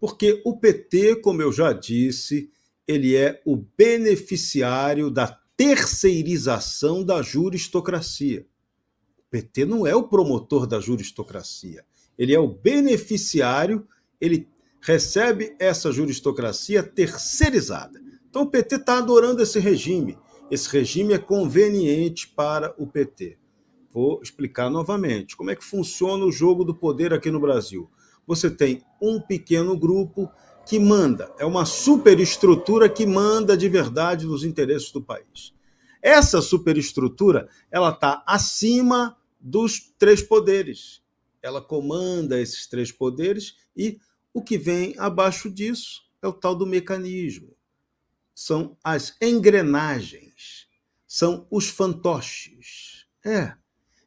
porque o PT, como eu já disse, ele é o beneficiário da terceirização da juristocracia. O PT não é o promotor da juristocracia, ele é o beneficiário, ele recebe essa juristocracia terceirizada. Então o PT está adorando esse regime. Esse regime é conveniente para o PT. Vou explicar novamente como é que funciona o jogo do poder aqui no Brasil você tem um pequeno grupo que manda, é uma superestrutura que manda de verdade nos interesses do país. Essa superestrutura, ela está acima dos três poderes. Ela comanda esses três poderes e o que vem abaixo disso é o tal do mecanismo. São as engrenagens, são os fantoches. É.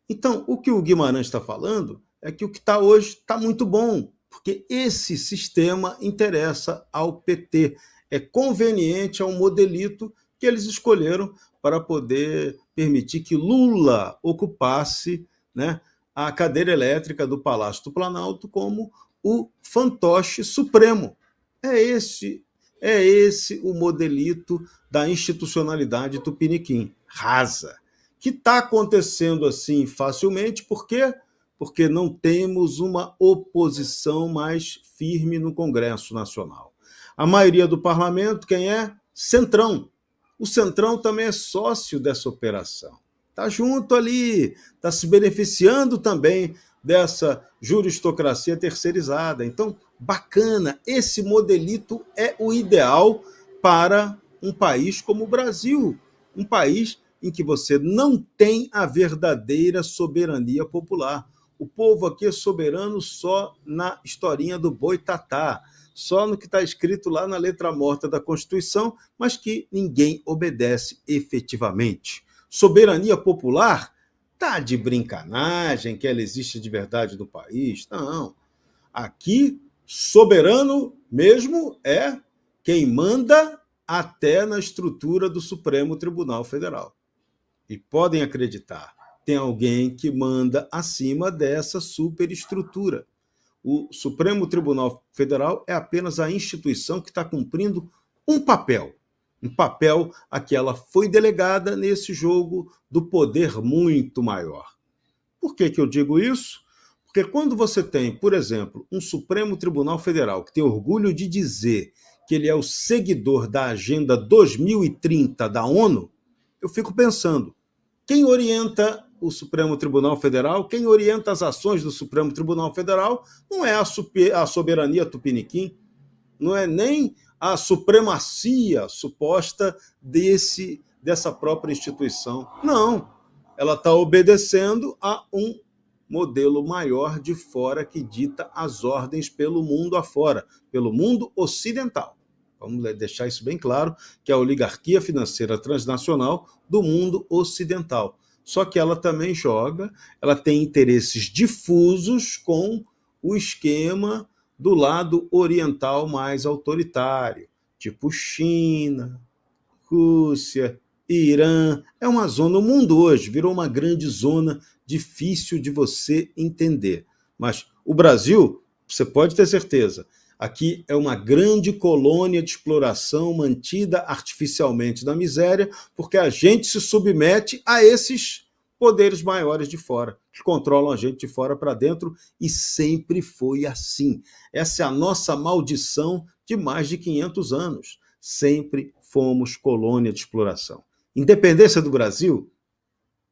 Então, o que o Guimarães está falando é que o que está hoje está muito bom, porque esse sistema interessa ao PT. É conveniente ao modelito que eles escolheram para poder permitir que Lula ocupasse né, a cadeira elétrica do Palácio do Planalto como o fantoche supremo. É esse, é esse o modelito da institucionalidade tupiniquim, rasa, que está acontecendo assim facilmente porque porque não temos uma oposição mais firme no Congresso Nacional. A maioria do parlamento, quem é? Centrão. O Centrão também é sócio dessa operação. Está junto ali, está se beneficiando também dessa juristocracia terceirizada. Então, bacana, esse modelito é o ideal para um país como o Brasil, um país em que você não tem a verdadeira soberania popular. O povo aqui é soberano só na historinha do boi tatá, só no que está escrito lá na letra morta da Constituição, mas que ninguém obedece efetivamente. Soberania popular tá de brincanagem que ela existe de verdade no país. Não. Aqui, soberano mesmo é quem manda até na estrutura do Supremo Tribunal Federal. E podem acreditar, tem alguém que manda acima dessa superestrutura. O Supremo Tribunal Federal é apenas a instituição que está cumprindo um papel, um papel a que ela foi delegada nesse jogo do poder muito maior. Por que, que eu digo isso? Porque quando você tem, por exemplo, um Supremo Tribunal Federal que tem orgulho de dizer que ele é o seguidor da Agenda 2030 da ONU, eu fico pensando, quem orienta o Supremo Tribunal Federal, quem orienta as ações do Supremo Tribunal Federal não é a, super, a soberania tupiniquim, não é nem a supremacia suposta desse dessa própria instituição. Não, ela está obedecendo a um modelo maior de fora que dita as ordens pelo mundo afora, pelo mundo ocidental. Vamos deixar isso bem claro, que é a oligarquia financeira transnacional do mundo ocidental só que ela também joga, ela tem interesses difusos com o esquema do lado oriental mais autoritário, tipo China, Rússia, Irã. É uma zona, o mundo hoje virou uma grande zona difícil de você entender. Mas o Brasil, você pode ter certeza, Aqui é uma grande colônia de exploração mantida artificialmente na miséria, porque a gente se submete a esses poderes maiores de fora, que controlam a gente de fora para dentro, e sempre foi assim. Essa é a nossa maldição de mais de 500 anos. Sempre fomos colônia de exploração. Independência do Brasil?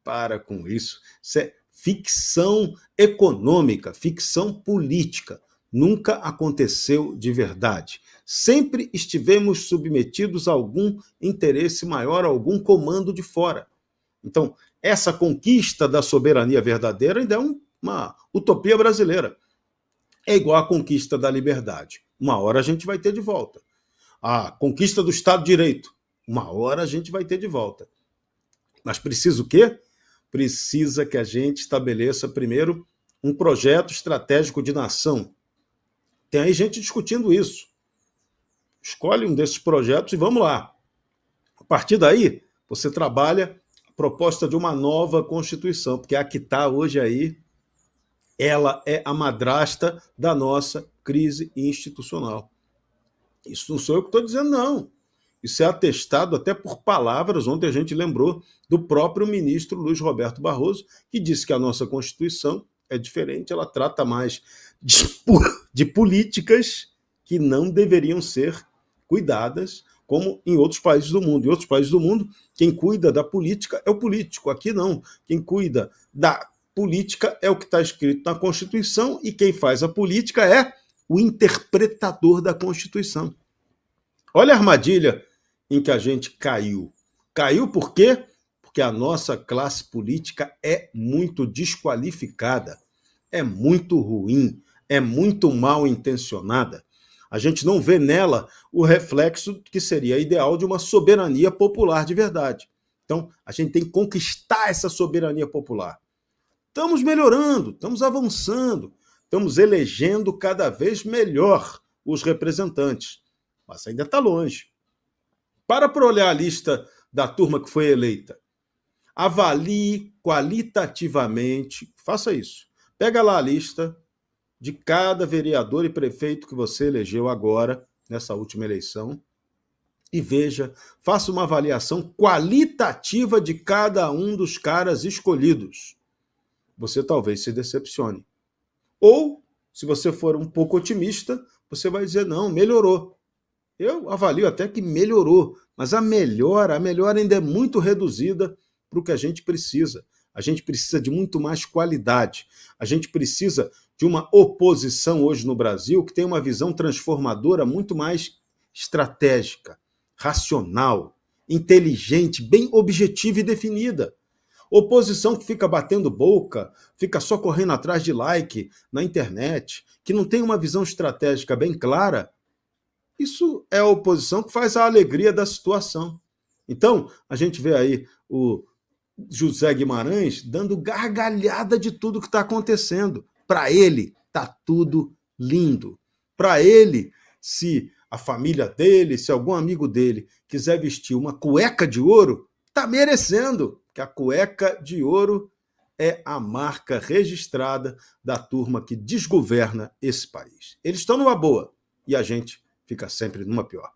Para com isso. Isso é ficção econômica, ficção política nunca aconteceu de verdade. Sempre estivemos submetidos a algum interesse maior, a algum comando de fora. Então, essa conquista da soberania verdadeira ainda é uma utopia brasileira. É igual à conquista da liberdade. Uma hora a gente vai ter de volta. A conquista do Estado de Direito. Uma hora a gente vai ter de volta. Mas precisa o quê? Precisa que a gente estabeleça primeiro um projeto estratégico de nação, tem aí gente discutindo isso. Escolhe um desses projetos e vamos lá. A partir daí, você trabalha a proposta de uma nova Constituição, porque a que está hoje aí, ela é a madrasta da nossa crise institucional. Isso não sou eu que estou dizendo, não. Isso é atestado até por palavras, ontem a gente lembrou do próprio ministro Luiz Roberto Barroso, que disse que a nossa Constituição é diferente, ela trata mais de, de políticas que não deveriam ser cuidadas, como em outros países do mundo. Em outros países do mundo, quem cuida da política é o político. Aqui não. Quem cuida da política é o que está escrito na Constituição e quem faz a política é o interpretador da Constituição. Olha a armadilha em que a gente caiu. Caiu porque porque a nossa classe política é muito desqualificada, é muito ruim, é muito mal intencionada. A gente não vê nela o reflexo que seria ideal de uma soberania popular de verdade. Então, a gente tem que conquistar essa soberania popular. Estamos melhorando, estamos avançando, estamos elegendo cada vez melhor os representantes, mas ainda está longe. Para para olhar a lista da turma que foi eleita avalie qualitativamente, faça isso. Pega lá a lista de cada vereador e prefeito que você elegeu agora, nessa última eleição, e veja, faça uma avaliação qualitativa de cada um dos caras escolhidos. Você talvez se decepcione. Ou, se você for um pouco otimista, você vai dizer: não, melhorou. Eu avalio até que melhorou, mas a melhora, a melhora ainda é muito reduzida para o que a gente precisa. A gente precisa de muito mais qualidade. A gente precisa de uma oposição hoje no Brasil que tem uma visão transformadora muito mais estratégica, racional, inteligente, bem objetiva e definida. Oposição que fica batendo boca, fica só correndo atrás de like na internet, que não tem uma visão estratégica bem clara, isso é a oposição que faz a alegria da situação. Então, a gente vê aí o José Guimarães dando gargalhada de tudo que está acontecendo. Para ele, tá tudo lindo. Para ele, se a família dele, se algum amigo dele quiser vestir uma cueca de ouro, tá merecendo, que a cueca de ouro é a marca registrada da turma que desgoverna esse país. Eles estão numa boa e a gente fica sempre numa pior.